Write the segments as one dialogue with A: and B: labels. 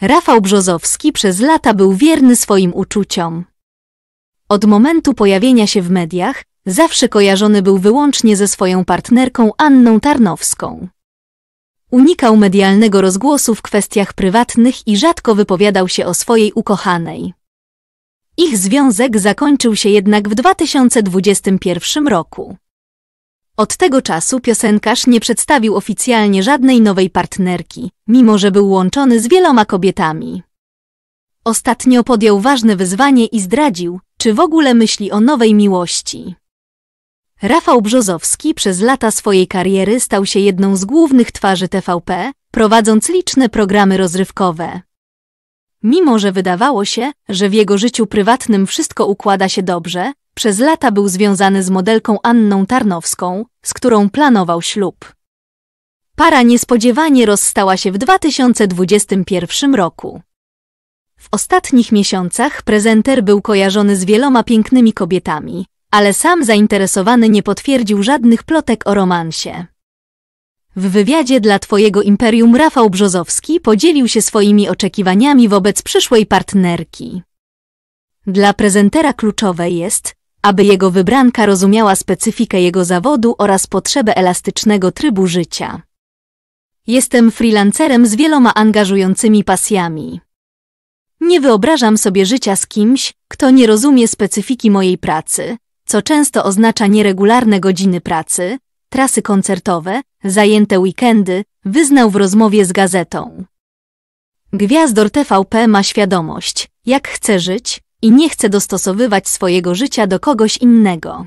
A: Rafał Brzozowski przez lata był wierny swoim uczuciom. Od momentu pojawienia się w mediach zawsze kojarzony był wyłącznie ze swoją partnerką Anną Tarnowską. Unikał medialnego rozgłosu w kwestiach prywatnych i rzadko wypowiadał się o swojej ukochanej. Ich związek zakończył się jednak w 2021 roku. Od tego czasu piosenkarz nie przedstawił oficjalnie żadnej nowej partnerki, mimo że był łączony z wieloma kobietami. Ostatnio podjął ważne wyzwanie i zdradził, czy w ogóle myśli o nowej miłości. Rafał Brzozowski przez lata swojej kariery stał się jedną z głównych twarzy TVP, prowadząc liczne programy rozrywkowe. Mimo, że wydawało się, że w jego życiu prywatnym wszystko układa się dobrze, przez lata był związany z modelką Anną Tarnowską, z którą planował ślub. Para niespodziewanie rozstała się w 2021 roku. W ostatnich miesiącach prezenter był kojarzony z wieloma pięknymi kobietami, ale sam zainteresowany nie potwierdził żadnych plotek o romansie. W wywiadzie dla Twojego Imperium Rafał Brzozowski podzielił się swoimi oczekiwaniami wobec przyszłej partnerki. Dla prezentera kluczowe jest, aby jego wybranka rozumiała specyfikę jego zawodu oraz potrzebę elastycznego trybu życia. Jestem freelancerem z wieloma angażującymi pasjami. Nie wyobrażam sobie życia z kimś, kto nie rozumie specyfiki mojej pracy, co często oznacza nieregularne godziny pracy, trasy koncertowe, zajęte weekendy, wyznał w rozmowie z gazetą. Gwiazdor TVP ma świadomość, jak chce żyć, i nie chce dostosowywać swojego życia do kogoś innego.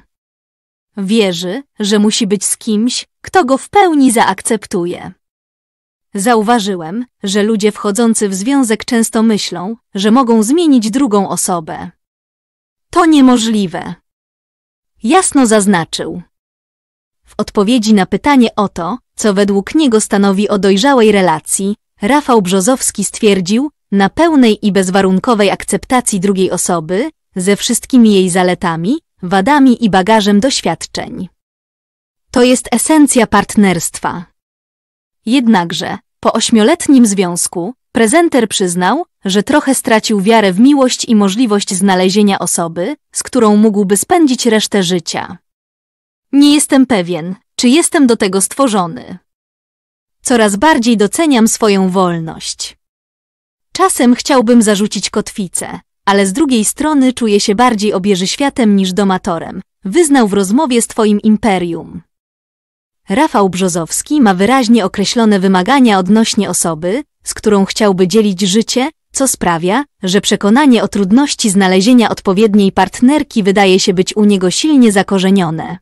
A: Wierzy, że musi być z kimś, kto go w pełni zaakceptuje. Zauważyłem, że ludzie wchodzący w związek często myślą, że mogą zmienić drugą osobę. To niemożliwe. Jasno zaznaczył. W odpowiedzi na pytanie o to, co według niego stanowi o dojrzałej relacji, Rafał Brzozowski stwierdził, na pełnej i bezwarunkowej akceptacji drugiej osoby, ze wszystkimi jej zaletami, wadami i bagażem doświadczeń. To jest esencja partnerstwa. Jednakże, po ośmioletnim związku, prezenter przyznał, że trochę stracił wiarę w miłość i możliwość znalezienia osoby, z którą mógłby spędzić resztę życia. Nie jestem pewien, czy jestem do tego stworzony. Coraz bardziej doceniam swoją wolność. Czasem chciałbym zarzucić kotwicę, ale z drugiej strony czuję się bardziej obieży światem niż domatorem. Wyznał w rozmowie z Twoim imperium. Rafał Brzozowski ma wyraźnie określone wymagania odnośnie osoby, z którą chciałby dzielić życie, co sprawia, że przekonanie o trudności znalezienia odpowiedniej partnerki wydaje się być u niego silnie zakorzenione.